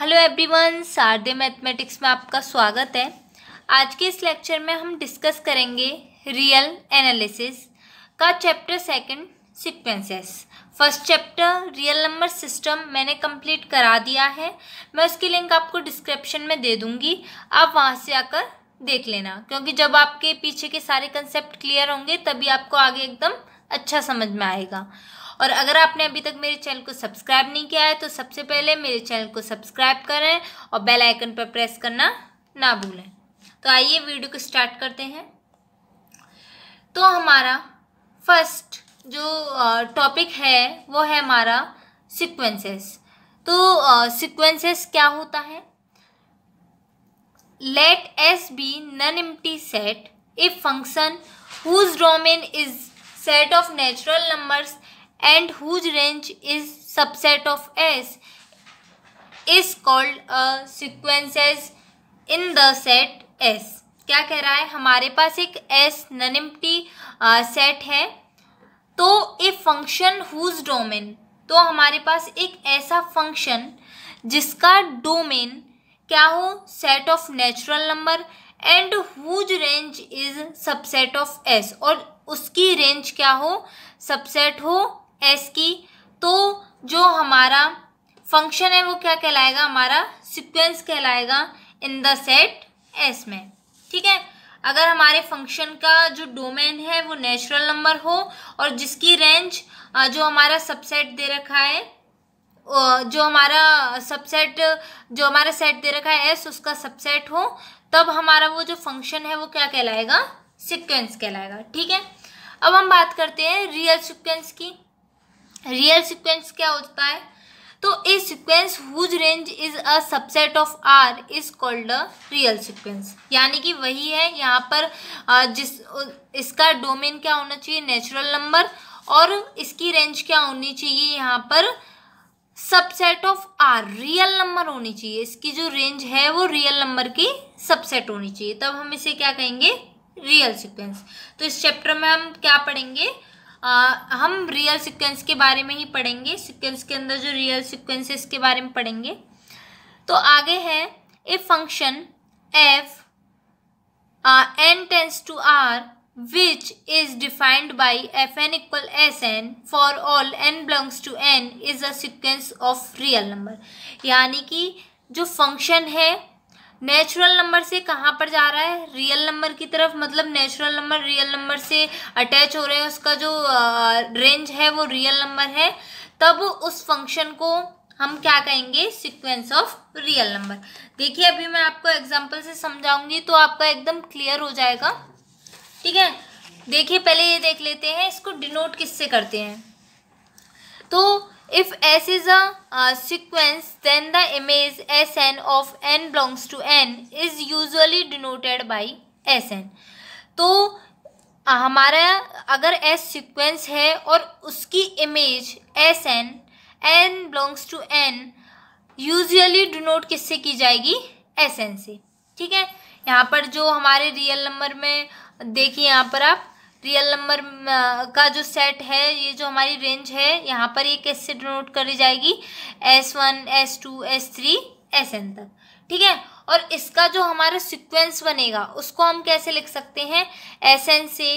Hello everyone शारदे mathematics में आपका स्वागत है आज के इस लेक्चर में हम डिस्कस करेंगे रियल एनालिसिस का chapter second sequences first chapter real number system मैंने कंप्लीट करा दिया है मैं उसकी लिंक आपको डिस्क्रिप्शन में दे दूंगी आप वहां से आकर देख लेना क्योंकि जब आपके पीछे के सारे कंसेप्ट क्लियर होंगे तभी आपको आगे एकदम अच्छा समझ में आएगा और अगर आपने अभी तक मेरे चैनल को सब्सक्राइब नहीं किया है तो सबसे पहले मेरे चैनल को सब्सक्राइब करें और बेल आइकन पर प्रेस करना ना भूलें तो आइए वीडियो को स्टार्ट करते हैं तो हमारा फर्स्ट जो टॉपिक है वो है हमारा सिक्वेंसेस तो सिक्वेंसेस क्या होता है let S be non empty set if function whose domain is set of natural numbers and whose range is subset of S is called a sequences in the set S क्या कह रहा है हमारे पास एक S ननिम्पटी set है तो a function whose domain तो हमारे पास एक ऐसा फंक्शन जिसका डोमेन क्या हो set of natural number and whose range is subset of S और उसकी रेंज क्या हो सबसेट हो एस की तो जो हमारा फंक्शन है वो क्या कहलाएगा हमारा सिक्वेंस कहलाएगा इन द सेट एस में ठीक है अगर हमारे फंक्शन का जो डोमेन है वो नेचुरल नंबर हो और जिसकी रेंज जो हमारा सबसेट दे रखा है जो हमारा सबसेट जो हमारा सेट दे रखा है एस उसका सबसेट हो तब हमारा वो जो फंक्शन है वो क्या कहलाएगा सिक्वेंस कहलाएगा ठीक है अब हम बात करते हैं रियल सिक्वेंस की रियल सिक्वेंस क्या होता है तो a sequence whose range is a subset of R is called a real sequence यानी कि वही है यहाँ पर जिस इसका डोमेन क्या होना चाहिए नेचुरल नंबर और इसकी रेंज क्या होनी चाहिए यहाँ पर subset of R real number होनी चाहिए इसकी जो रेंज है वो रियल नंबर की सबसेट होनी चाहिए तब हम इसे क्या कहेंगे रियल सिक्वेंस तो इस चैप्टर में हम क्या पढ़ेंगे आ, हम रियल सिक्वेंस के बारे में ही पढ़ेंगे सिक्वेंस के अंदर जो रियल सिक्वेंसेस के बारे में पढ़ेंगे तो आगे है a function f n tends to R which is defined by f n equal S n for all n belongs to N is a sequence of real number यानी कि जो फंक्शन है नेचुरल नंबर से कहाँ पर जा रहा है रियल नंबर की तरफ मतलब नेचुरल नंबर रियल नंबर से अटैच हो रहे हैं उसका जो रेंज है वो रियल नंबर है तब उस फंक्शन को हम क्या कहेंगे सीक्वेंस ऑफ रियल नंबर देखिए अभी मैं आपको एग्जांपल से समझाऊंगी तो आपका एकदम क्लियर हो जाएगा ठीक है देखिए पहले ये देख लेते हैं इसको डिनोट किससे करते हैं तो If S is a uh, sequence, then the image Sn of n belongs to n is usually denoted by Sn. तो हमारा अगर S सीक्वेंस है और उसकी image Sn, n belongs to n, usually denote किससे की जाएगी Sn से ठीक है यहाँ पर जो हमारे रियल नंबर में देखिए यहाँ पर आप रियल नंबर uh, का जो सेट है ये जो हमारी रेंज है यहाँ पर ये कैसे डिनोट करी जाएगी S one S two S three S n तक ठीक है और इसका जो हमारा सीक्वेंस बनेगा उसको हम कैसे लिख सकते हैं एस एन से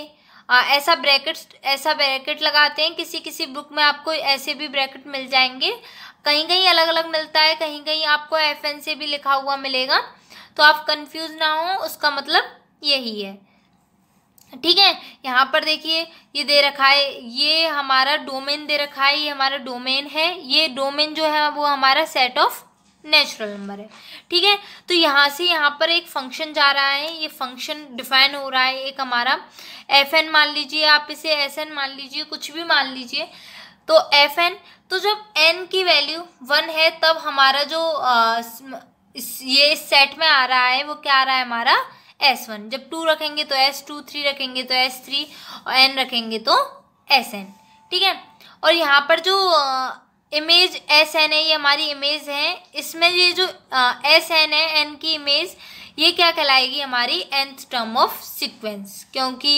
आ, ऐसा ब्रैकेट ऐसा ब्रैकेट लगाते हैं किसी किसी बुक में आपको ऐसे भी ब्रैकेट मिल जाएंगे कहीं कहीं अलग अलग मिलता है कहीं कहीं आपको एफ एन से भी लिखा हुआ मिलेगा तो आप कंफ्यूज ना हो उसका मतलब यही है ठीक है यहाँ पर देखिए ये दे रखा है ये हमारा डोमेन दे रखा है ये हमारा डोमेन है ये डोमेन जो है वो हमारा सेट ऑफ नेचुरल नंबर है ठीक है तो यहाँ से यहाँ पर एक फंक्शन जा रहा है ये फंक्शन डिफाइन हो रहा है एक हमारा एफ एन मान लीजिए आप इसे एस एन मान लीजिए कुछ भी मान लीजिए तो एफ एन तो जब एन की वैल्यू वन है तब हमारा जो आ, ये इस सेट में आ रहा है वो क्या आ रहा है हमारा एस वन जब टू रखेंगे तो एस टू थ्री रखेंगे तो एस थ्री और एन रखेंगे तो एस एन ठीक है और यहाँ पर जो इमेज एस एन है ये हमारी इमेज है इसमें ये जो एस एन है एन की इमेज ये क्या कहलाएगी हमारी एंथ टर्म ऑफ सीक्वेंस क्योंकि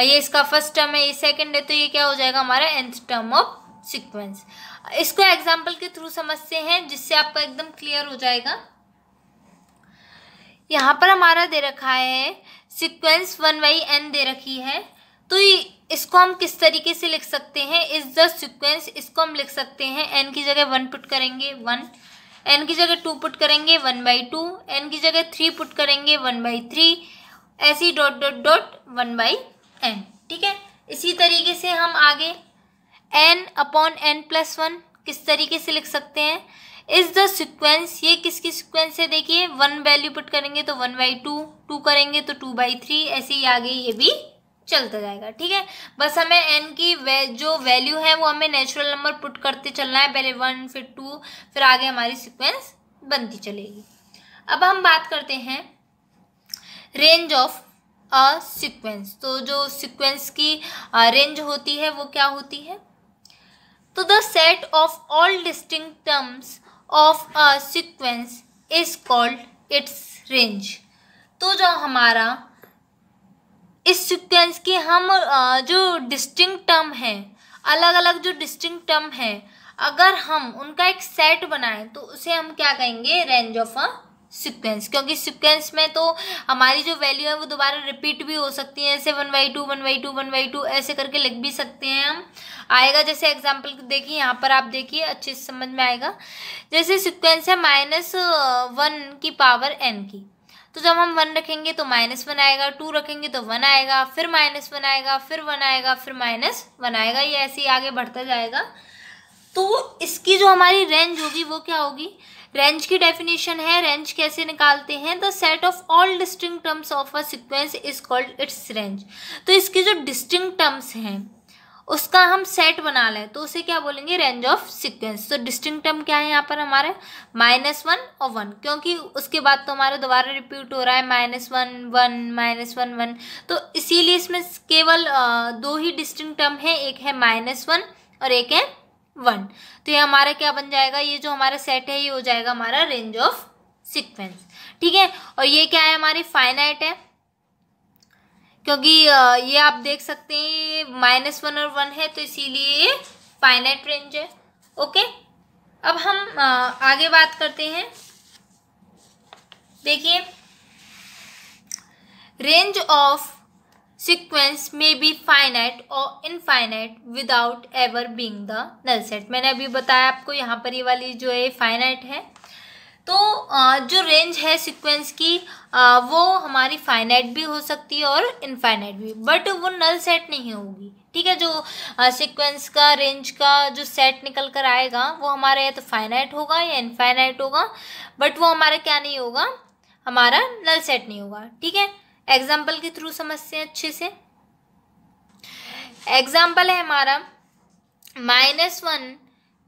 ये इसका फर्स्ट टर्म है ये सेकंड है तो ये क्या हो जाएगा हमारा एंथ टर्म ऑफ सीक्वेंस इसको एग्जाम्पल के थ्रू समझते हैं जिससे आपका एकदम क्लियर हो जाएगा यहाँ पर हमारा दे रखा है सिक्वेंस वन बाई एन दे रखी है तो इसको हम किस तरीके से लिख सकते हैं इस द सिक्वेंस इसको हम लिख सकते हैं एन की जगह वन पुट करेंगे वन एन की जगह टू पुट करेंगे वन बाई टू एन की जगह थ्री पुट करेंगे वन बाई थ्री ऐसी dot dot dot one by n ठीक है इसी तरीके से हम आगे n upon n plus one किस तरीके से लिख सकते हैं इज द सिक्वेंस ये किसकी सिक्वेंस है देखिए वन वैल्यू पुट करेंगे तो वन बाई टू टू करेंगे तो टू बाई थ्री ऐसे ही आगे ये भी चलता जाएगा ठीक है बस हमें एन की वे, जो वैल्यू है वो हमें नेचुरल नंबर पुट करते चलना है पहले वन फिर टू फिर आगे हमारी सिक्वेंस बनती चलेगी अब हम बात करते हैं रेंज ऑफ अ सिक्वेंस तो जो सिक्वेंस की रेंज होती है वो क्या होती है तो the set of all distinct terms of a sequence is called its range तो जो हमारा इस सिक्वेंस के हम जो डिस्टिंग टर्म है अलग अलग जो डिस्टिंग टर्म है अगर हम उनका एक सेट बनाएं तो उसे हम क्या कहेंगे रेंज ऑफ अ सिक्वेंस क्योंकि सिक्वेंस में तो हमारी जो वैल्यू है वो दोबारा रिपीट भी हो सकती है ऐसे one by two one by two one by two ऐसे करके लिख भी सकते हैं हम आएगा जैसे एग्जाम्पल देखिए यहाँ पर आप देखिए अच्छे से समझ में आएगा जैसे सिक्वेंस है माइनस वन uh, की पावर एन की तो जब हम वन रखेंगे तो माइनस वन आएगा टू रखेंगे तो वन आएगा फिर माइनस वन आएगा फिर वन आएगा फिर माइनस वन आएगा ये ऐसे ही आगे बढ़ता जाएगा तो इसकी जो हमारी रेंज होगी वो क्या होगी रेंज की डेफिनेशन है रेंज कैसे निकालते हैं the set of all distinct terms of a sequence is called its range तो इसके जो डिस्टिंग टर्म्स हैं उसका हम सेट बना लें तो उसे क्या बोलेंगे रेंज ऑफ सिक्वेंस तो डिस्टिंग टर्म क्या है यहाँ पर हमारे माइनस वन और वन क्योंकि उसके बाद तो हमारा दोबारा रिपीट हो रहा है minus one one minus one one तो इसीलिए इसमें केवल दो ही डिस्टिंग टर्म है एक है माइनस वन और एक है वन तो ये हमारा क्या बन जाएगा ये जो हमारा सेट है ये हो जाएगा हमारा रेंज ऑफ सिक्वेंस ठीक है और ये क्या है हमारी फाइनाइट है क्योंकि ये आप देख सकते हैं माइनस वन और वन है तो इसीलिए ये फाइनाइट रेंज है ओके अब हम आगे बात करते हैं देखिए range of sequence may be finite और infinite without ever being the null set मैंने अभी बताया आपको यहाँ पर ये वाली जो है फाइनाइट है तो जो रेंज है सिक्वेंस की वो हमारी फाइनाइट भी हो सकती है और इनफाइनाइट भी बट वो नल सेट नहीं होगी ठीक है जो सिक्वेंस का रेंज का जो सेट निकल कर आएगा वो हमारा या तो फाइनाइट होगा या इनफाइनाइट होगा बट वो हमारा क्या नहीं होगा हमारा नल सेट नहीं होगा ठीक है एग्जाम्पल के थ्रू समझते हैं अच्छे से एग्जाम्पल है हमारा माइनस वन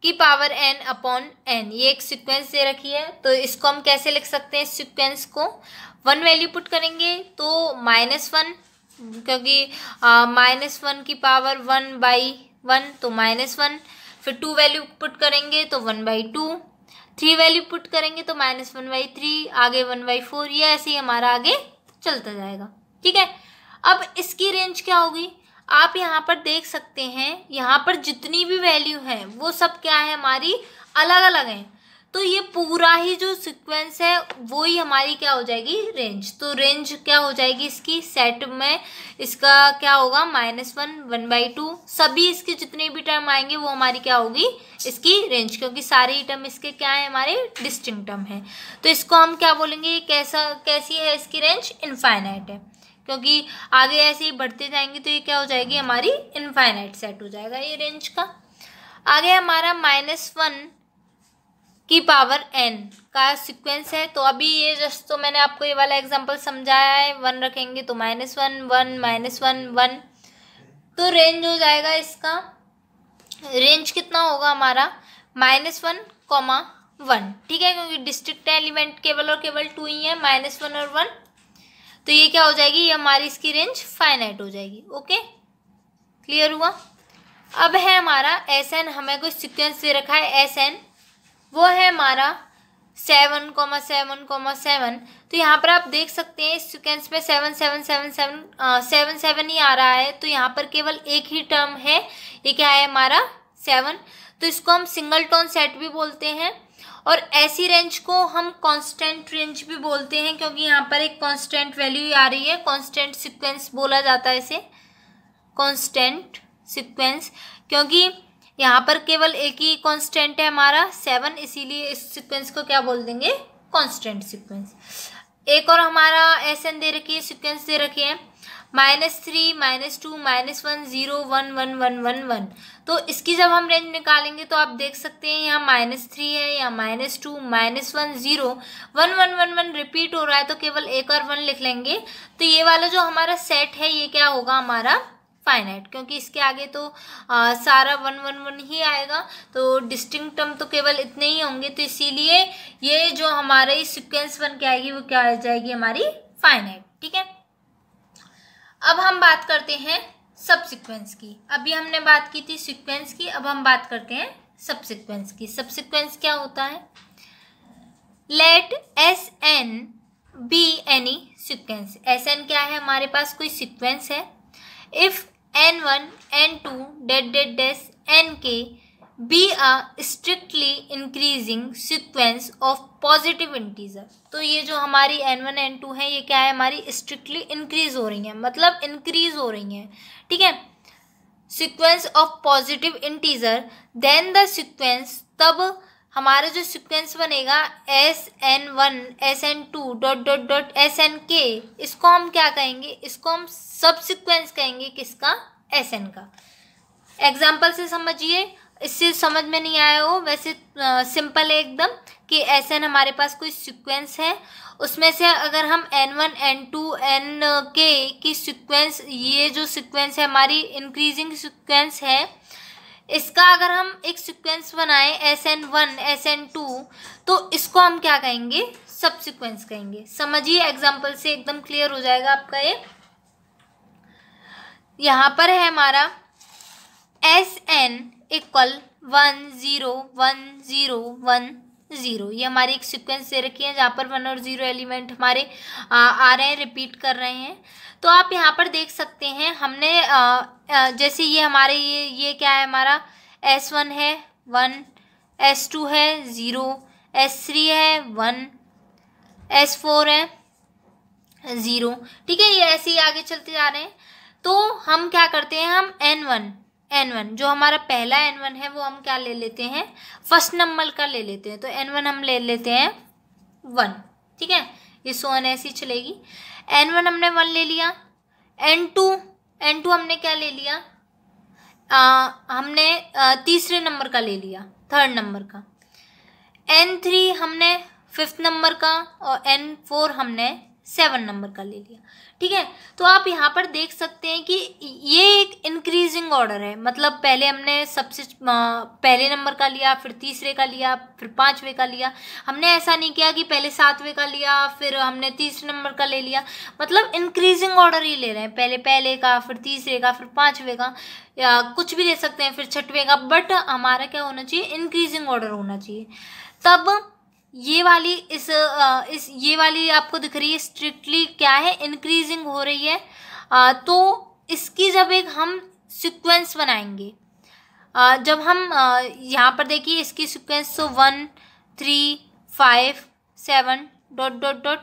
की पावर एन अपॉन एन ये एक सीक्वेंस दे रखी है तो इसको हम कैसे लिख सकते हैं सीक्वेंस को वन वैल्यू पुट करेंगे तो माइनस वन क्योंकि माइनस वन की पावर वन बाई वन तो माइनस वन फिर टू वैल्यू पुट करेंगे तो one by two three value put करेंगे तो माइनस वन बाई थ्री आगे वन बाई फोर ये ऐसे ही हमारा आगे चलता जाएगा ठीक है अब इसकी रेंज क्या होगी आप यहाँ पर देख सकते हैं यहाँ पर जितनी भी वैल्यू है वो सब क्या है हमारी अलग अलग हैं तो ये पूरा ही जो सीक्वेंस है वो ही हमारी क्या हो जाएगी रेंज तो रेंज क्या हो जाएगी इसकी सेट में इसका क्या होगा minus one one by two सभी इसके जितने भी टर्म आएंगे वो हमारी क्या होगी इसकी रेंज क्योंकि सारे टर्म इसके क्या है हमारे डिस्टिंग टर्म है तो इसको हम क्या बोलेंगे कैसा कैसी है इसकी रेंज इनफाइनाइट है क्योंकि आगे ऐसे ही बढ़ते जाएंगे तो ये क्या हो जाएगी हमारी इनफाइनाइट सेट हो जाएगा ये रेंज का आगे हमारा माइनस वन की पावर एन का सीक्वेंस है तो अभी ये जस्ट तो मैंने आपको ये वाला एग्जांपल समझाया है वन रखेंगे तो minus one one minus one one तो रेंज हो जाएगा इसका रेंज कितना होगा हमारा माइनस वन कॉमा वन ठीक है क्योंकि डिस्ट्रिक्ट एलिमेंट केवल और केवल टू ही है माइनस वन और वन तो ये क्या हो जाएगी ये हमारी इसकी रेंज फाइनाइट हो जाएगी ओके क्लियर हुआ अब है हमारा एस एन हमें कोई सिक्वेंस दे रखा है एस एन वो है हमारा seven comma seven comma seven तो यहाँ पर आप देख सकते हैं इस सिक्वेंस में seven seven seven seven seven seven ही आ रहा है तो यहाँ पर केवल एक ही टर्म है ये क्या है हमारा सेवन तो इसको हम सिंगल टोन सेट भी बोलते हैं और ऐसी रेंज को हम कांस्टेंट रेंज भी बोलते हैं क्योंकि यहाँ पर एक कांस्टेंट वैल्यू आ रही है कांस्टेंट सीक्वेंस बोला जाता है इसे कांस्टेंट सीक्वेंस क्योंकि यहाँ पर केवल एक ही कांस्टेंट है हमारा सेवन इसीलिए इस सीक्वेंस को क्या बोल देंगे कांस्टेंट सीक्वेंस एक और हमारा एन दे रखी है सिक्वेंस दे रखे हैं minus three minus two minus one zero one one one one one तो इसकी जब हम रेंज निकालेंगे तो आप देख सकते हैं यहाँ माइनस थ्री है या minus two minus one zero one one one one repeat हो रहा है तो केवल एक और वन लिख लेंगे तो ये वाला जो हमारा सेट है ये क्या होगा हमारा फाइनाइट क्योंकि इसके आगे तो आ, सारा वन वन वन ही आएगा तो डिस्टिंग टर्म तो केवल इतने ही होंगे तो इसीलिए ये जो हमारी सिक्वेंस वन के आएगी वो क्या आ जाएगी हमारी फाइनाइट ठीक है अब हम बात करते हैं सब सिक्वेंस की अभी हमने बात की थी सिक्वेंस की अब हम बात करते हैं सब सिक्वेंस की सब सिक्वेंस क्या होता है let S n be any sequence S n क्या है हमारे पास कोई सिक्वेंस है if n one n two dot dot dot n k be a strictly increasing sequence of positive integer तो ये जो हमारी एन वन एन टू है ये क्या है हमारी स्ट्रिक्टली इंक्रीज हो रही है मतलब इंक्रीज हो रही है ठीक है sequence of positive integer then the sequence तब हमारा जो सीक्वेंस बनेगा S n one S n two dot dot dot S n k इसको हम क्या कहेंगे इसको हम सब सीक्वेंस कहेंगे किसका एस एन का एग्जाम्पल से समझिए इससे समझ में नहीं आया हो वैसे सिंपल है एकदम कि एस एन हमारे पास कोई सीक्वेंस है उसमें से अगर हम n one n two n k की सीक्वेंस ये जो सीक्वेंस है हमारी इंक्रीजिंग सीक्वेंस है इसका अगर हम एक सीक्वेंस बनाए S n one S n two तो इसको हम क्या कहेंगे सब सीक्वेंस कहेंगे समझिए एग्जाम्पल से एकदम क्लियर हो जाएगा आपका ये यहाँ पर है हमारा S n equal one zero one zero one zero ये हमारी एक सीक्वेंस दे रखी है जहाँ पर वन और जीरो एलिमेंट हमारे आ, आ रहे हैं रिपीट कर रहे हैं तो आप यहाँ पर देख सकते हैं हमने आ, आ, जैसे ये हमारे ये ये क्या है हमारा एस वन है वन एस टू है ज़ीरो एस थ्री है वन एस फोर है ज़ीरो ठीक है ये ऐसे ही आगे चलते जा रहे हैं तो हम क्या करते हैं हम एन वन एन वन जो हमारा पहला एन वन है वो हम क्या ले लेते हैं फर्स्ट नंबर का ले लेते हैं तो एन वन हम ले लेते हैं वन ठीक है ये सोन ऐसी चलेगी एन वन हमने वन ले लिया एन टू एन टू हमने क्या ले लिया आ, हमने आ, तीसरे नंबर का ले लिया थर्ड नंबर का एन थ्री हमने फिफ्थ नंबर का और एन फोर हमने सेवन नंबर का ले लिया ठीक है तो आप यहाँ पर देख सकते हैं कि ये एक इंक्रीजिंग ऑर्डर है मतलब पहले हमने सबसे पहले नंबर का लिया फिर तीसरे का लिया फिर पाँचवें का लिया हमने ऐसा नहीं किया कि पहले सातवें का लिया फिर हमने तीसरे नंबर का ले लिया मतलब इंक्रीजिंग ऑर्डर ही ले रहे हैं पहले पहले का फिर तीसरे का फिर पाँचवें का या कुछ भी ले सकते हैं फिर छठवें का बट हमारा क्या होना चाहिए इंक्रीजिंग ऑर्डर होना चाहिए तब ये वाली इस इस ये वाली आपको दिख रही है स्ट्रिक्टली क्या है इंक्रीजिंग हो रही है तो इसकी जब एक हम सीक्वेंस बनाएंगे जब हम यहाँ पर देखिए इसकी सीक्वेंस तो one three five seven dot dot dot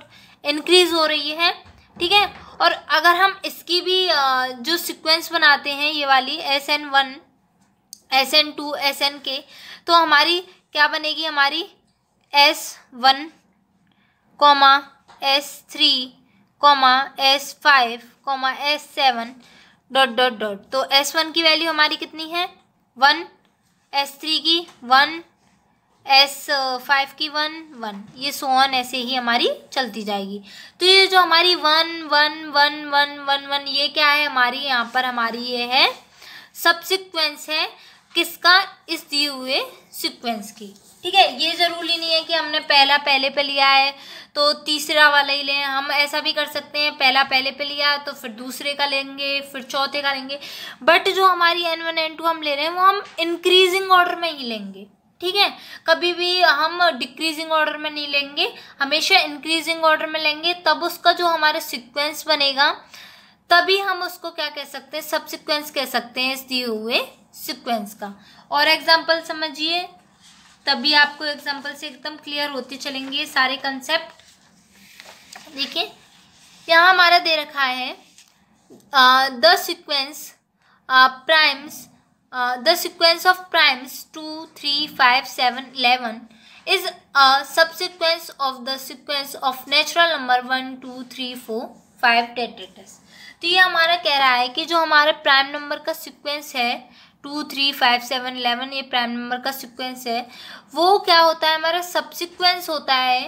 increase हो रही है ठीक है और अगर हम इसकी भी जो सीक्वेंस बनाते हैं ये वाली S n one S n two S n k तो हमारी क्या बनेगी हमारी S one comma S three comma S five comma S seven dot dot dot तो एस वन की वैल्यू हमारी कितनी है वन एस थ्री की वन एस फाइव की वन वन ये सो ऑन ऐसे ही हमारी चलती जाएगी तो ये जो हमारी one one one one one one ये क्या है हमारी यहाँ पर हमारी ये है सब सिक्वेंस है किसका इस दिए हुए सिक्वेंस की ठीक है ये ज़रूरी नहीं है कि हमने पहला पहले पे लिया है तो तीसरा वाला ही लें हम ऐसा भी कर सकते हैं पहला पहले पे लिया तो फिर दूसरे का लेंगे फिर चौथे का लेंगे बट जो हमारी एन वन एन टू हम ले रहे हैं वो हम इंक्रीजिंग ऑर्डर में ही लेंगे ठीक है कभी भी हम डिक्रीजिंग ऑर्डर में नहीं लेंगे हमेशा इंक्रीजिंग ऑर्डर में लेंगे तब उसका जो हमारा सिक्वेंस बनेगा तभी हम उसको क्या कह सकते हैं सब सिक्वेंस कह सकते हैं इस दिए हुए सिक्वेंस का और एग्जाम्पल समझिए तभी आपको एग्जाम्पल से एकदम क्लियर होते चलेंगे ये सारे कंसेप्ट देखिए यहाँ हमारा दे रखा है the sequence primes the sequence of primes two three five seven eleven is subsequence of the sequence of natural number one two three four five टेट्रेटस तो ये हमारा कह रहा है कि जो हमारे प्राइम नंबर का सिक्वेंस है two three five seven eleven ये प्राइम नंबर का सिक्वेंस है वो क्या होता है हमारा सब सिक्वेंस होता है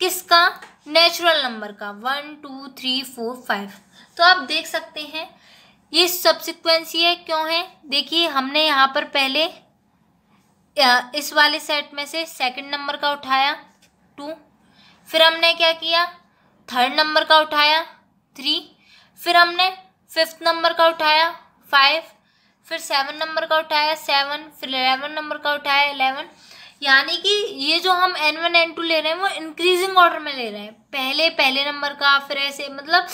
किसका नेचुरल नंबर का one two three four five तो आप देख सकते हैं ये सब सिक्वेंस ही है क्यों है देखिए हमने यहाँ पर पहले इस वाले सेट में से सेकंड नंबर का उठाया टू फिर हमने क्या किया थर्ड नंबर का उठाया थ्री फिर हमने फिफ्थ नंबर का उठाया फाइव फिर सेवन नंबर का उठाया सेवन फिर एलेवन नंबर का उठाया एलेवन यानी कि ये जो हम एन वन एन टू ले रहे हैं वो इंक्रीजिंग ऑर्डर में ले रहे हैं पहले पहले नंबर का फिर ऐसे मतलब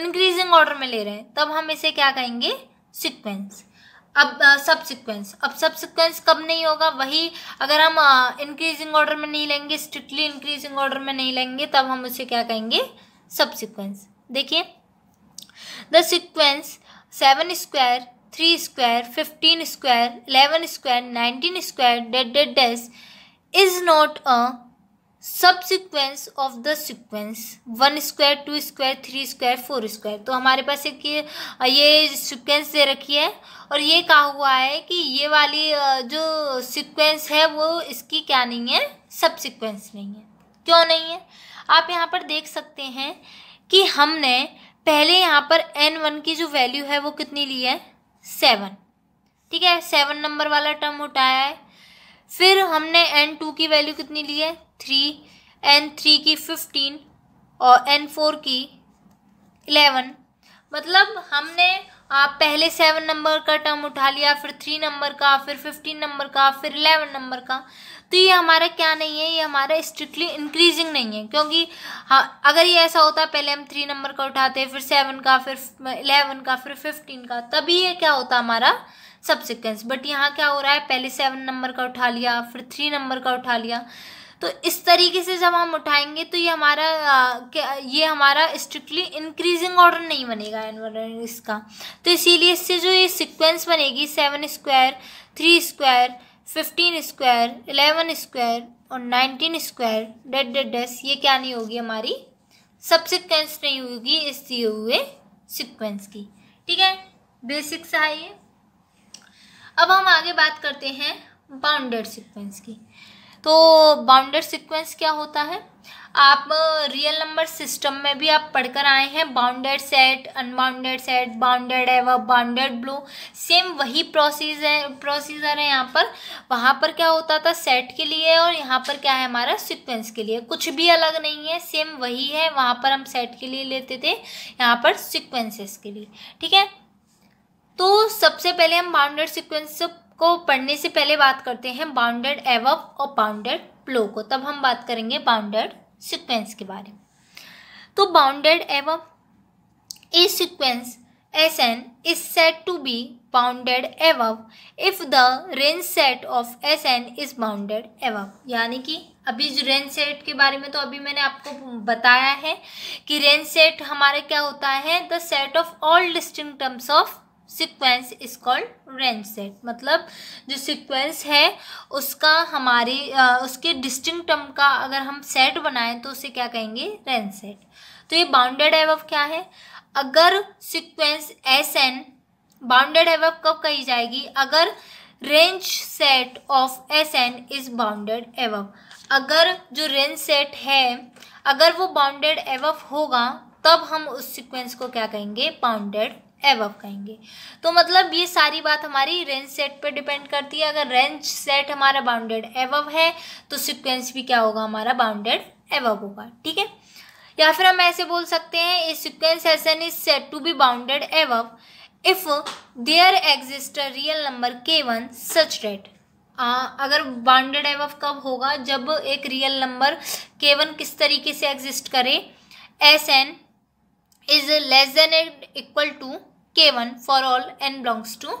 इंक्रीजिंग ऑर्डर में ले रहे हैं तब हम इसे क्या कहेंगे सिक्वेंस अब सब सिक्वेंस अब सब सिक्वेंस कब नहीं होगा वही अगर हम इंक्रीजिंग ऑर्डर में नहीं लेंगे स्ट्रिक्टली इंक्रीजिंग ऑर्डर में नहीं लेंगे तब हम उसे क्या कहेंगे सब सिक्वेंस देखिए the sequence seven square three square fifteen square eleven square nineteen square dot dot dot is not a subsequence of the sequence one square two square three square four square तो हमारे पास एक ये, ये sequence दे रखी है और ये कहा हुआ है कि ये वाली जो सिक्वेंस है वो इसकी क्या नहीं है सब सिक्वेंस नहीं है क्यों नहीं है आप यहाँ पर देख सकते हैं कि हमने पहले यहाँ पर एन वन की जो वैल्यू है वो कितनी ली है सेवन ठीक है सेवन नंबर वाला टर्म उठाया है फिर हमने एन टू की वैल्यू कितनी ली है थ्री एन थ्री की फिफ्टीन और एन फोर की इलेवन मतलब हमने आप पहले सेवन नंबर का टर्म उठा लिया फिर थ्री नंबर का फिर फिफ्टीन नंबर का फिर इलेवन नंबर का तो ये हमारा क्या नहीं है ये हमारा स्ट्रिक्टली इंक्रीजिंग नहीं है क्योंकि हाँ अगर ये ऐसा होता पहले हम थ्री नंबर का उठाते फिर सेवन का फिर इलेवन का फिर फिफ्टीन का तभी ये क्या होता हमारा सब सिक्वेंस बट यहाँ क्या हो रहा है पहले सेवन नंबर का उठा लिया फिर थ्री नंबर का उठा लिया तो इस तरीके से जब हम उठाएंगे तो ये हमारा आ, ये हमारा स्ट्रिक्टली इंक्रीजिंग ऑर्डर नहीं बनेगा एनवायरमेंट इसका तो इसीलिए इससे जो ये सिक्वेंस बनेगी seven square three square fifteen square eleven square और nineteen square dot dot dot ये क्या नहीं होगी हमारी सब सिक्वेंस नहीं होगी इस दिए हुए सिक्वेंस की ठीक है बेसिक्स आइए है ये अब हम आगे बात करते हैं बाउंडेड सिक्वेंस की तो बाउंडेड सिक्वेंस क्या होता है आप रियल नंबर सिस्टम में भी आप पढ़कर आए हैं bounded set unbounded set bounded है वह बाउंडेड ब्लू सेम वही प्रोसीज है प्रोसीजर है यहाँ पर वहाँ पर क्या होता था सेट के लिए और यहाँ पर क्या है हमारा सिक्वेंस के लिए कुछ भी अलग नहीं है सेम वही है वहाँ पर हम सेट के लिए लेते थे यहाँ पर सिक्वेंसेस के लिए ठीक है तो सबसे पहले हम बाउंडेड सिक्वेंस को पढ़ने से पहले बात करते हैं बाउंडेड एवब और बाउंडेड प्लो को तब हम बात करेंगे बाउंडेड सिक्वेंस के बारे में तो bounded above a sequence S n is said to be bounded above if the range set of s n is bounded above यानी कि अभी जो रेंज सेट के बारे में तो अभी मैंने आपको बताया है कि रेंज सेट हमारे क्या होता है the set of all distinct terms of sequence is called range set मतलब जो सीक्वेंस है उसका हमारे उसके डिस्टिंग टर्म का अगर हम सेट बनाएं तो उसे क्या कहेंगे रेंज सेट तो ये बाउंडेड एवब क्या है अगर sequence s n bounded above कब कही जाएगी अगर range set of s n is bounded above अगर जो रेंज सेट है अगर वो बाउंडेड एवब होगा तब हम उस सीक्वेंस को क्या कहेंगे बाउंडेड एवव कहेंगे तो मतलब ये सारी बात हमारी रेंज सेट पे डिपेंड करती है अगर रेंज सेट हमारा बाउंडेड एवव है तो सिक्वेंस भी क्या होगा हमारा बाउंडेड एवव होगा ठीक है या फिर हम ऐसे बोल सकते हैं a sequence S n is said to be bounded above if there exist real number k one such that अगर बाउंडेड एवव कब होगा जब एक रियल नंबर के वन किस तरीके से एग्जिस्ट करे s n is less than equal to k one for all n belongs to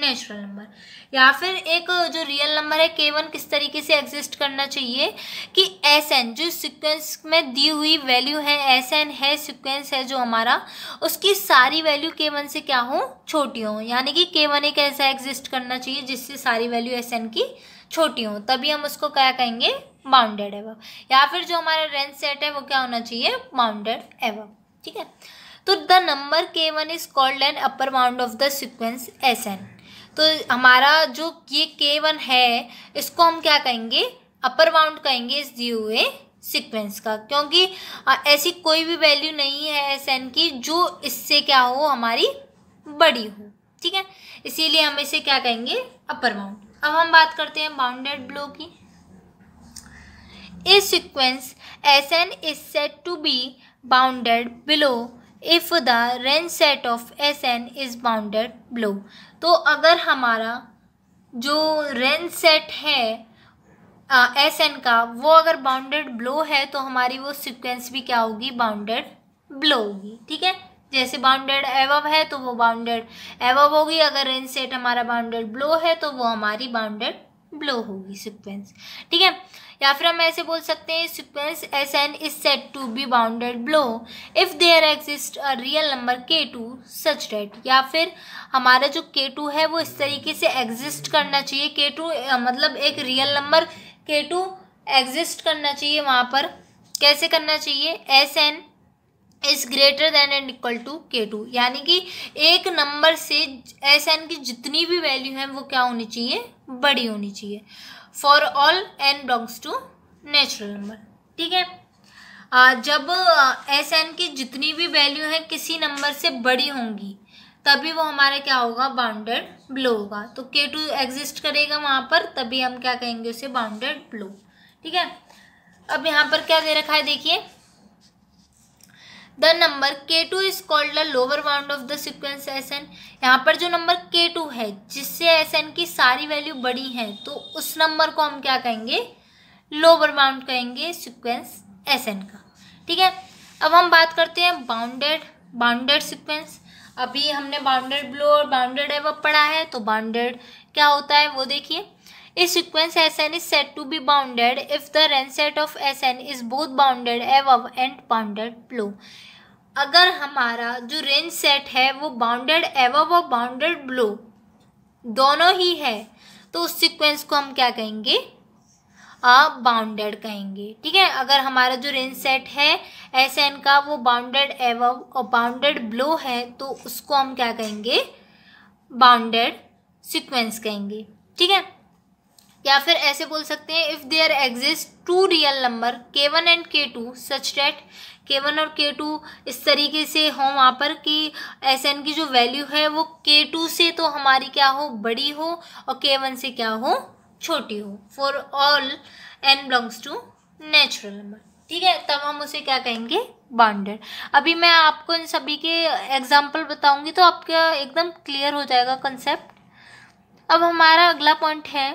natural number या फिर एक जो रियल नंबर है के वन किस तरीके से एग्जिस्ट करना चाहिए कि एस एन जो सिक्वेंस में दी हुई वैल्यू है एस एन है सिक्वेंस है जो हमारा उसकी सारी वैल्यू के वन से क्या हो छोटी हो यानी कि के वन एक ऐसा एग्जिस्ट करना चाहिए जिससे सारी वैल्यू एस एन की छोटी हो तभी हम उसको क्या कहेंगे बाउंडेड एवब या फिर जो हमारा रेंज सेट है वो क्या होना चाहिए बाउंडेड एवब ठीक है तो the number k one is called an upper bound of the sequence S n तो हमारा जो ये के वन है इसको हम क्या कहेंगे अपर बाउंड कहेंगे इस दिए हुए सिक्वेंस का क्योंकि ऐसी कोई भी वैल्यू नहीं है एस एन की जो इससे क्या हो हमारी बड़ी हो ठीक है इसीलिए हम इसे क्या कहेंगे अपर बाउंड अब हम बात करते हैं बाउंडेड ब्लो की a sequence S n is said to be bounded below if the range set of s n is bounded below तो अगर हमारा जो रेंज सेट है एस एन का वो अगर बाउंडेड ब्लो है तो हमारी वो सिक्वेंस भी क्या होगी बाउंडेड ब्लो होगी ठीक है जैसे बाउंडेड एवब है तो वो बाउंडेड एवब होगी अगर रेन सेट हमारा बाउंडेड ब्लो है तो वो हमारी बाउंडेड ब्लो होगी सिक्वेंस ठीक है या फिर हम ऐसे बोल सकते हैं sequence S n is said to be bounded below if there exist a real number k two such that या फिर हमारा जो के टू है वो इस तरीके से एग्जिस्ट करना चाहिए के टू मतलब एक real number k two exist करना चाहिए वहाँ पर कैसे करना चाहिए s n is greater than and equal to k two यानी कि एक नंबर से एस एन की जितनी भी वैल्यू है वो क्या होनी चाहिए बड़ी होनी चाहिए for all n belongs to natural number ठीक है आ, जब एस एन की जितनी भी वैल्यू है किसी नंबर से बड़ी होंगी तभी वो हमारा क्या होगा बाउंडेड ब्लो होगा तो के टू एग्जिस्ट करेगा वहाँ पर तभी हम क्या कहेंगे उसे बाउंडेड ब्लो ठीक है अब यहाँ पर क्या दे रखा है देखिए the number k two is called the lower bound of the sequence S n यहाँ पर जो नंबर के टू है जिससे एस एन की सारी वैल्यू बड़ी है तो उस नंबर को हम क्या कहेंगे लोअर बाउंड कहेंगे सिक्वेंस एस एन का ठीक है अब हम बात करते हैं बाउंडेड बाउंडेड सिक्वेंस अभी हमने बाउंडेड ब्लो और बाउंडेड एवअप पढ़ा है तो बाउंडेड क्या होता है वो देखिए sequence S n is said to be bounded if the range set of s n is both bounded above and bounded below. अगर हमारा जो रेंज सेट है वो बाउंडेड एवब और बाउंडेड ब्लो दोनों ही है तो उस सीक्वेंस को हम क्या कहेंगे बाउंडेड कहेंगे ठीक है अगर हमारा जो रेंज सेट है एस एन का वो बाउंडेड एवव और बाउंडेड ब्लो है तो उसको हम क्या कहेंगे बाउंडेड सीक्वेंस कहेंगे ठीक है या फिर ऐसे बोल सकते हैं if there exist two real number k one and k two such that k one और के टू इस तरीके से हो वहाँ पर कि एस एन की जो वैल्यू है वो के टू से तो हमारी क्या हो बड़ी हो और के वन से क्या हो छोटी हो for all n belongs to natural number ठीक है तब हम उसे क्या कहेंगे बाउंडेड अभी मैं आपको इन सभी के एग्जाम्पल बताऊंगी तो आपका एकदम क्लियर हो जाएगा कंसेप्ट अब हमारा अगला पॉइंट है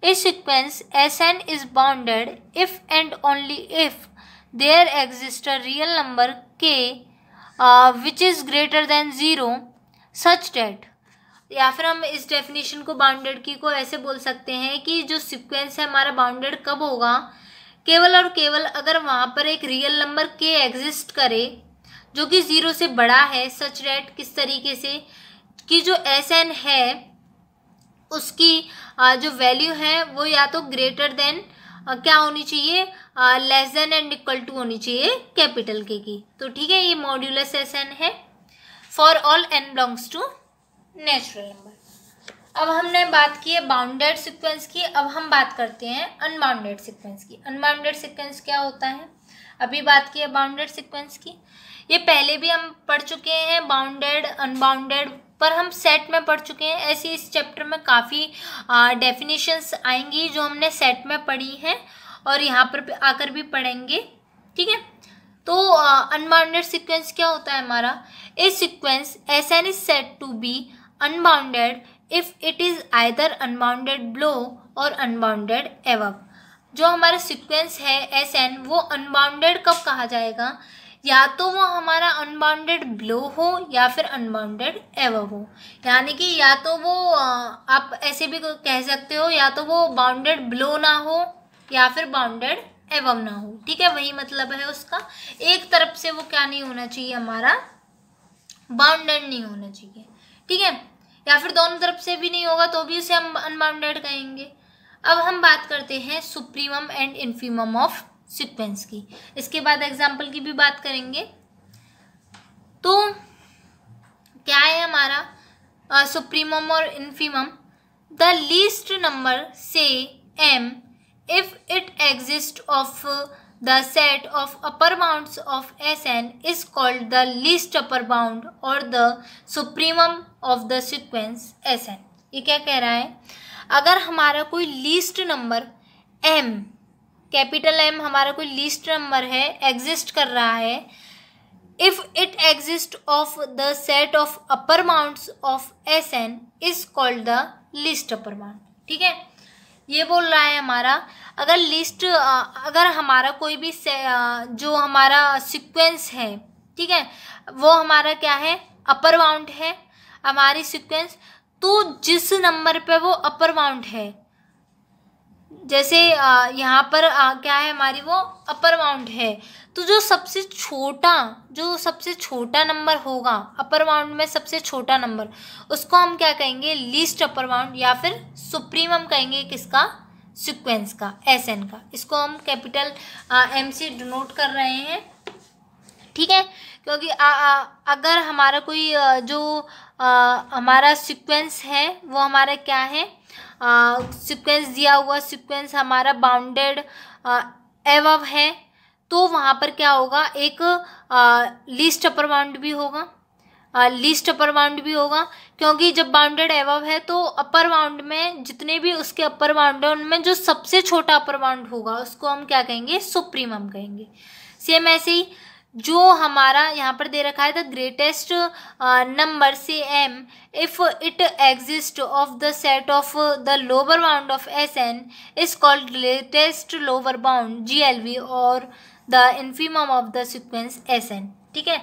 A sequence Sn is bounded if and only if there exists a real number k uh, which is greater than zero such that या फिर हम इस डेफिनेशन को बाउंडेड की को ऐसे बोल सकते हैं कि जो सिक्वेंस है हमारा बाउंडेड कब होगा केवल और केवल अगर वहाँ पर एक रियल नंबर के एग्जिस्ट करे जो कि ज़ीरो से बड़ा है सच डेट किस तरीके से कि जो एस एन है उसकी जो वैल्यू है वो या तो ग्रेटर देन क्या होनी चाहिए less than and equal to होनी चाहिए कैपिटल के की तो ठीक है ये मॉड्यूलर एन है for all n belongs to natural number अब हमने बात की है बाउंडेड सिक्वेंस की अब हम बात करते हैं अनबाउंडेड सिक्वेंस की अनबाउंडेड सिक्वेंस क्या होता है अभी बात की है बाउंडेड सिक्वेंस की ये पहले भी हम पढ़ चुके हैं बाउंडेड अनबाउंडेड पर हम सेट में पढ़ चुके हैं ऐसी इस चैप्टर में काफ़ी डेफिनेशंस आएंगी जो हमने सेट में पढ़ी हैं और यहाँ पर आकर भी पढ़ेंगे ठीक है तो अनबाउंडेड सीक्वेंस क्या होता है हमारा a sequence s n is said to be unbounded if it is either unbounded below or unbounded above जो हमारा सीक्वेंस है एस एन वो अनबाउंडेड कब कहा जाएगा या तो वो हमारा अनबाउंडेड ब्लो हो या फिर अनबाउंडेड एवव हो यानी कि या तो वो आप ऐसे भी कह सकते हो या तो वो बाउंडेड ब्लो ना हो या फिर बाउंडेड एवम ना हो ठीक है वही मतलब है उसका एक तरफ से वो क्या नहीं होना चाहिए हमारा बाउंडेड नहीं होना चाहिए ठीक है या फिर दोनों तरफ से भी नहीं होगा तो भी उसे हम अनबाउंडेड कहेंगे अब हम बात करते हैं supremum and infimum of sequence की इसके बाद एग्जाम्पल की भी बात करेंगे तो क्या है हमारा सुप्रीमम और infimum the least number say m if it exist of the set of upper bound of s n is called the least upper bound और the supremum of the sequence S n ये क्या कह रहा है अगर हमारा कोई least number m capital m हमारा कोई लिस्ट नंबर है एग्जिस्ट कर रहा है if it exist of the set of upper bounds of s n is called the least upper bound ठीक है ये बोल रहा है हमारा अगर लिस्ट अगर हमारा कोई भी जो हमारा सिक्वेंस है ठीक है वो हमारा क्या है अपर माउंट है हमारी सिक्वेंस तो जिस नंबर पे वो अपर माउंट है जैसे यहाँ पर क्या है हमारी वो अपर माउंट है तो जो सबसे छोटा जो सबसे छोटा नंबर होगा अपर माउंट में सबसे छोटा नंबर उसको हम क्या कहेंगे लीस्ट अपर माउंट या फिर सुप्रीम हम कहेंगे किसका सीक्वेंस का एस एन का इसको हम कैपिटल एम से डिनोट कर रहे हैं ठीक है क्योंकि आ, आ, अगर हमारा कोई जो आ, हमारा सीक्वेंस है वो हमारा क्या है सीक्वेंस दिया हुआ सीक्वेंस हमारा बाउंडेड एवव है तो वहाँ पर क्या होगा एक लीस्ट अपर बाउंड भी होगा लीस्ट अपर बाउंड भी होगा क्योंकि जब बाउंडेड एवव है तो अपर बाउंड में जितने भी उसके अपर बाउंड है उनमें जो सबसे छोटा अपर बाउंड होगा उसको हम क्या कहेंगे सुप्रीम हम कहेंगे सेम ऐसे ही जो हमारा यहाँ पर दे रखा है the greatest number say m if it exist of the set of the lower bound of s n is called greatest lower bound G L B और the infimum of the sequence S n ठीक है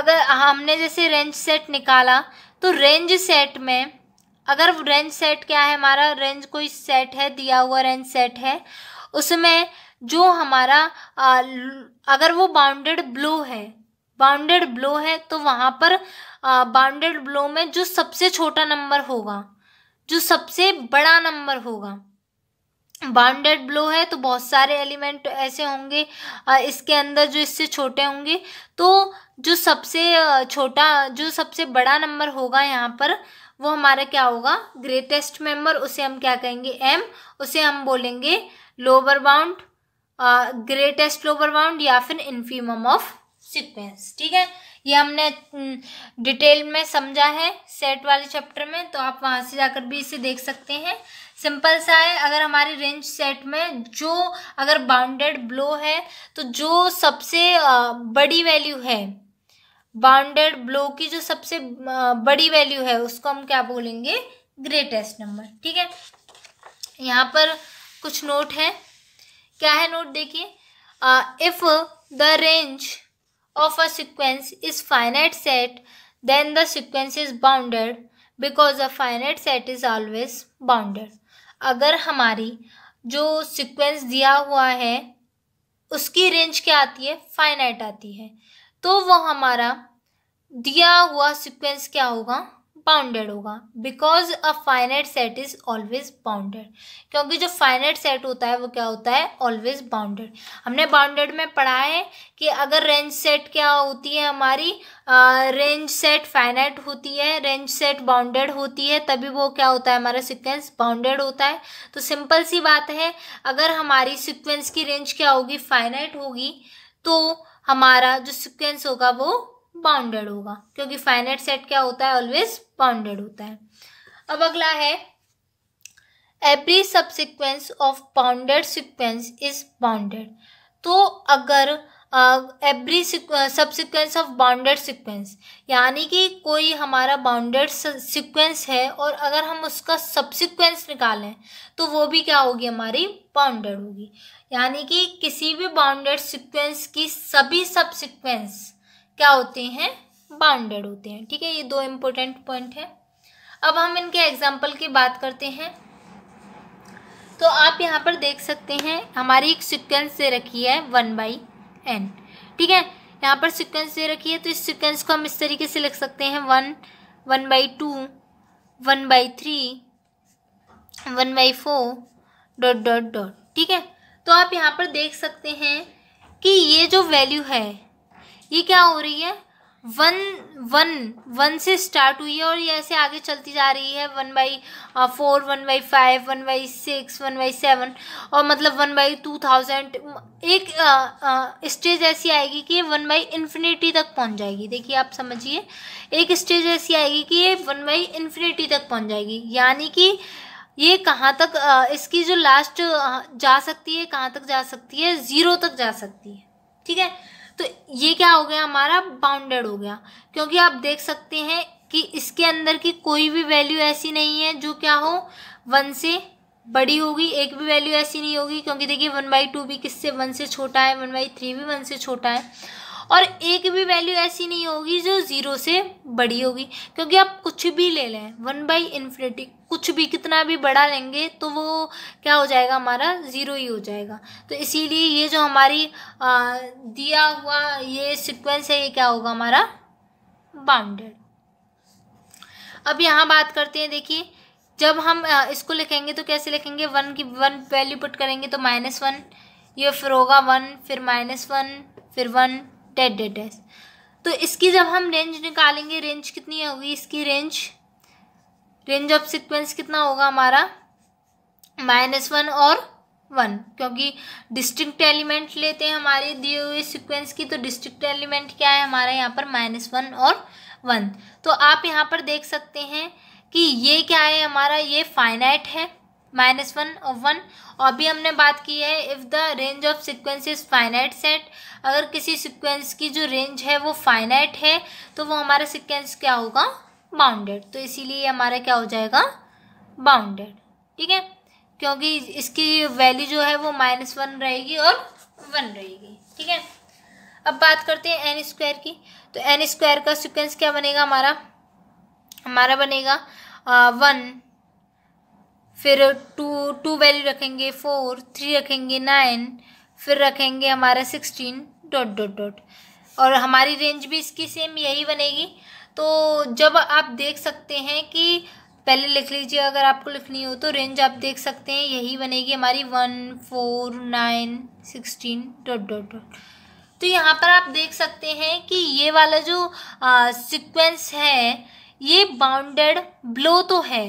अगर हमने जैसे range set निकाला तो range set में अगर रेंज सेट क्या है हमारा रेंज कोई सेट है दिया हुआ रेंज सेट है उसमें जो हमारा आ, अगर वो बाउंडेड ब्लो है बाउंडेड ब्लो है तो वहाँ पर बाउंडेड ब्लो में जो सबसे छोटा नंबर होगा जो सबसे बड़ा नंबर होगा बाउंडेड ब्लो है तो बहुत सारे एलिमेंट ऐसे होंगे इसके अंदर जो इससे छोटे होंगे तो जो सबसे छोटा जो सबसे बड़ा नंबर होगा यहाँ पर वो हमारा क्या होगा ग्रेटेस्ट मेंबर उसे हम क्या कहेंगे एम उसे हम बोलेंगे lower bound greatest lower bound या फिर इन्फीमम ऑफ सिक्वेंस ठीक है ये हमने डिटेल हम्म, में समझा है सेट वाले चैप्टर में तो आप वहाँ से जाकर भी इसे देख सकते हैं सिंपल सा है अगर हमारी रेंज सेट में जो अगर बाउंडेड ब्लो है तो जो सबसे बड़ी वैल्यू है बाउंडेड ब्लो की जो सबसे बड़ी वैल्यू है उसको हम क्या बोलेंगे ग्रेटेस्ट नंबर ठीक है यहाँ पर कुछ नोट है क्या है नोट देखिए if the range of a sequence is finite set then the sequence is bounded because a finite set is always bounded अगर हमारी जो सिक्वेंस दिया हुआ है उसकी रेंज क्या आती है फाइनाइट आती है तो वो हमारा दिया हुआ सिक्वेंस क्या होगा बाउंडेड होगा because a finite set is always bounded क्योंकि जो फाइनाइट सेट होता है वो क्या होता है ऑलवेज बाउंडेड हमने बाउंडेड में पढ़ा है कि अगर रेंज सेट क्या होती है हमारी रेंज सेट फाइनाइट होती है रेंज सेट बाउंडेड होती है तभी वो क्या होता है हमारा सिक्वेंस बाउंडेड होता है तो सिंपल सी बात है अगर हमारी सिक्वेंस की रेंज क्या होगी फाइनाइट होगी तो हमारा जो सिक्वेंस होगा वो बाउंडेड होगा क्योंकि फाइनेट सेट क्या होता है ऑलवेज बाउंडेड होता है अब अगला है every subsequence of bounded sequence is bounded तो अगर every subsequence of bounded sequence यानी कि कोई हमारा बाउंडेड सिक्वेंस है और अगर हम उसका सबसिक्वेंस निकालें तो वो भी क्या होगी हमारी बाउंडेड होगी यानी कि किसी भी बाउंडेड सिक्वेंस की सभी सबसिक्वेंस क्या होते हैं बाउंडेड होते हैं ठीक है ये दो इम्पोर्टेंट पॉइंट है अब हम इनके एग्जाम्पल की बात करते हैं तो आप यहाँ पर देख सकते हैं हमारी एक सिक्वेंस दे रखी है वन बाई एन ठीक है यहाँ पर सिक्वेंस दे रखी है तो इस सिक्वेंस को हम इस तरीके से लिख सकते हैं one one by two one by three one by four dot dot dot ठीक है तो आप यहाँ पर देख सकते हैं कि ये जो वैल्यू है ये क्या हो रही है वन वन वन से स्टार्ट हुई है और ये ऐसे आगे चलती जा रही है one by four uh, one by five one by six one by seven और मतलब वन बाई टू थाउजेंड एक स्टेज uh, uh, ऐसी आएगी कि ये वन बाई इन्फिनिटी तक पहुंच जाएगी देखिए आप समझिए एक स्टेज ऐसी आएगी कि ये वन बाई इन्फिनिटी तक पहुंच जाएगी यानी कि ये कहाँ तक आ, इसकी जो लास्ट जा सकती है कहाँ तक जा सकती है ज़ीरो तक जा सकती है ठीक है तो ये क्या हो गया हमारा बाउंडेड हो गया क्योंकि आप देख सकते हैं कि इसके अंदर की कोई भी वैल्यू ऐसी नहीं है जो क्या हो वन से बड़ी होगी एक भी वैल्यू ऐसी नहीं होगी क्योंकि देखिए वन बाई टू भी किससे वन से छोटा है वन बाई थ्री भी वन से छोटा है और एक भी वैल्यू ऐसी नहीं होगी जो ज़ीरो से बड़ी होगी क्योंकि आप कुछ भी ले लें वन बाई इन्फिनिटी कुछ भी कितना भी बड़ा लेंगे तो वो क्या हो जाएगा हमारा ज़ीरो ही हो जाएगा तो इसीलिए ये जो हमारी आ, दिया हुआ ये सिक्वेंस है ये क्या होगा हमारा बाउंडेड अब यहाँ बात करते हैं देखिए जब हम इसको लिखेंगे तो कैसे लिखेंगे वन की वन वैल्यू पुट करेंगे तो माइनस वन ये फिर होगा वन फिर माइनस वन फिर वन टेट डेड डैश तो इसकी जब हम रेंज निकालेंगे रेंज कितनी होगी इसकी रेंज रेंज ऑफ सिक्वेंस कितना होगा हमारा माइनस वन और वन क्योंकि डिस्ट्रिक्ट एलिमेंट लेते हैं हमारे दिए हुए सिक्वेंस की तो डिस्ट्रिक्ट एलिमेंट क्या है हमारा यहाँ पर माइनस वन और वन तो आप यहाँ पर देख सकते हैं कि ये क्या है हमारा ये फाइनाइट है माइनस वन वन और भी हमने बात की है if the range of sequence is finite set अगर किसी सिक्वेंस की जो रेंज है वो फाइनाइट है तो वो हमारा सिक्वेंस क्या होगा बाउंडेड तो इसीलिए हमारा क्या हो जाएगा बाउंडेड ठीक है क्योंकि इसकी वैल्यू जो है वो माइनस वन रहेगी और वन रहेगी ठीक है अब बात करते हैं एन स्क्वायर की तो एन स्क्वायर का सिक्वेंस क्या बनेगा हमारा हमारा बनेगा uh, वन फिर टू टू वैल्यू रखेंगे फोर थ्री रखेंगे नाइन फिर रखेंगे हमारा सिक्सटीन डॉट डॉट डॉट और हमारी रेंज भी इसकी सेम यही बनेगी तो जब आप देख सकते हैं कि पहले लिख लीजिए अगर आपको लिखनी हो तो रेंज आप देख सकते हैं यही बनेगी हमारी one four nine sixteen dot dot dot तो यहाँ पर आप देख सकते हैं कि ये वाला जो सिक्वेंस है ये बाउंडेड ब्लो तो है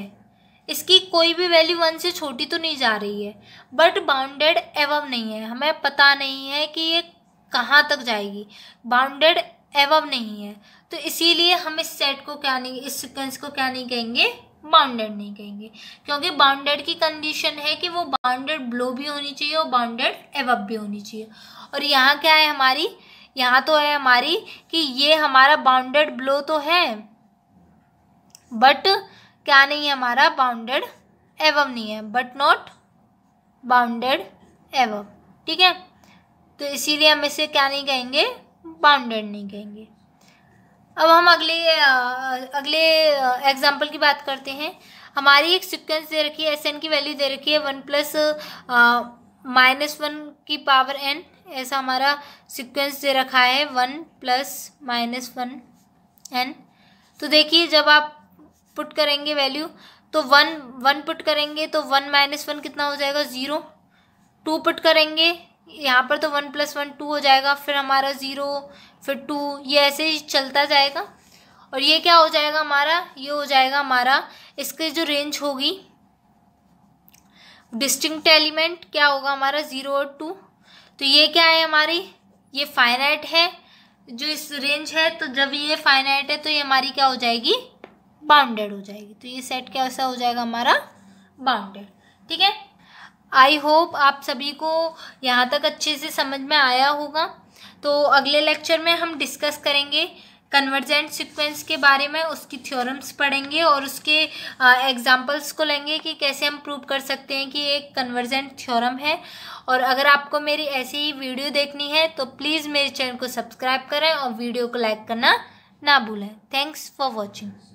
इसकी कोई भी वैल्यू वन से छोटी तो नहीं जा रही है बट बाउंडेड एवम नहीं है हमें पता नहीं है कि ये कहाँ तक जाएगी बाउंडेड एवम नहीं है तो इसीलिए हम इस सेट को क्या नहीं इस सिक्वेंस को क्या नहीं कहेंगे बाउंडेड नहीं कहेंगे क्योंकि बाउंडेड की कंडीशन है कि वो बाउंडेड ब्लो भी होनी चाहिए और बाउंडेड एवब भी होनी चाहिए और यहाँ क्या है हमारी यहाँ तो है हमारी कि ये हमारा बाउंडेड ब्लो तो है बट क्या नहीं है हमारा बाउंडेड एवम नहीं है बट नॉट बाउंडेड एवम ठीक है तो इसीलिए हम इसे क्या नहीं कहेंगे बाउंडेड नहीं कहेंगे अब हम अगले अगले एग्जाम्पल की बात करते हैं हमारी एक सिक्वेंस दे रखी है एस एन की वैल्यू दे रखी है वन प्लस माइनस वन की पावर एन ऐसा हमारा सिक्वेंस दे रखा है one plus minus one n तो देखिए जब आप पुट करेंगे वैल्यू तो वन वन पुट करेंगे तो वन माइनस वन कितना हो जाएगा ज़ीरो टू पुट करेंगे यहाँ पर तो वन प्लस वन टू हो जाएगा फिर हमारा ज़ीरो फिर टू ये ऐसे ही चलता जाएगा और ये क्या हो जाएगा हमारा ये हो जाएगा हमारा इसकी जो रेंज होगी डिस्टिंक्ट एलिमेंट क्या होगा हमारा ज़ीरो और टू तो ये क्या है हमारी ये फाइनाइट है जो इस रेंज है तो जब ये फाइनाइट है तो ये हमारी क्या हो जाएगी बाउंडेड हो जाएगी तो ये सेट कैसा हो जाएगा हमारा बाउंडेड ठीक है आई होप आप सभी को यहाँ तक अच्छे से समझ में आया होगा तो अगले लेक्चर में हम डिस्कस करेंगे कन्वर्जेंट सीक्वेंस के बारे में उसकी थ्योरम्स पढ़ेंगे और उसके एग्जांपल्स को लेंगे कि कैसे हम प्रूव कर सकते हैं कि एक कन्वर्जेंट थ्योरम है और अगर आपको मेरी ऐसी ही वीडियो देखनी है तो प्लीज़ मेरे चैनल को सब्सक्राइब करें और वीडियो को लाइक करना ना भूलें थैंक्स फॉर वॉचिंग